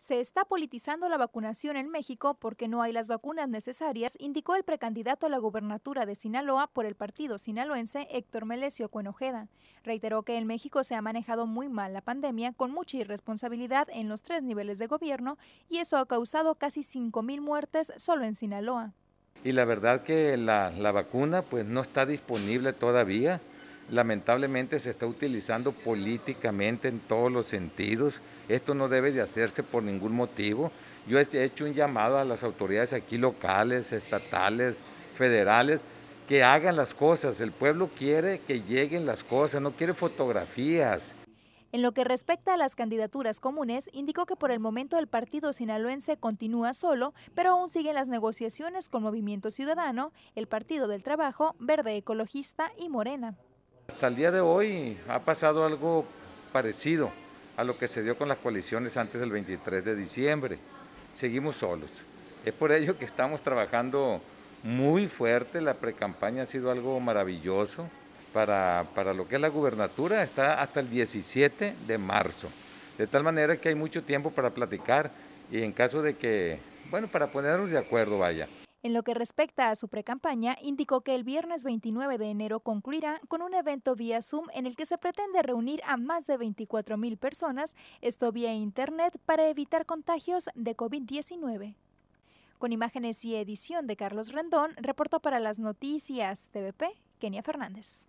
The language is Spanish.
se está politizando la vacunación en México porque no hay las vacunas necesarias, indicó el precandidato a la gubernatura de Sinaloa por el partido sinaloense Héctor Melesio Cuenojeda. Reiteró que en México se ha manejado muy mal la pandemia con mucha irresponsabilidad en los tres niveles de gobierno y eso ha causado casi 5.000 muertes solo en Sinaloa. Y la verdad que la, la vacuna pues no está disponible todavía lamentablemente se está utilizando políticamente en todos los sentidos. Esto no debe de hacerse por ningún motivo. Yo he hecho un llamado a las autoridades aquí locales, estatales, federales, que hagan las cosas. El pueblo quiere que lleguen las cosas, no quiere fotografías. En lo que respecta a las candidaturas comunes, indicó que por el momento el partido sinaloense continúa solo, pero aún siguen las negociaciones con Movimiento Ciudadano, el Partido del Trabajo, Verde Ecologista y Morena. Hasta el día de hoy ha pasado algo parecido a lo que se dio con las coaliciones antes del 23 de diciembre. Seguimos solos. Es por ello que estamos trabajando muy fuerte. La precampaña ha sido algo maravilloso para, para lo que es la gubernatura. Está hasta el 17 de marzo. De tal manera que hay mucho tiempo para platicar y en caso de que, bueno, para ponernos de acuerdo, vaya. En lo que respecta a su precampaña, indicó que el viernes 29 de enero concluirá con un evento vía Zoom en el que se pretende reunir a más de 24.000 personas, esto vía Internet, para evitar contagios de COVID-19. Con imágenes y edición de Carlos Rendón, reportó para las noticias TVP, Kenia Fernández.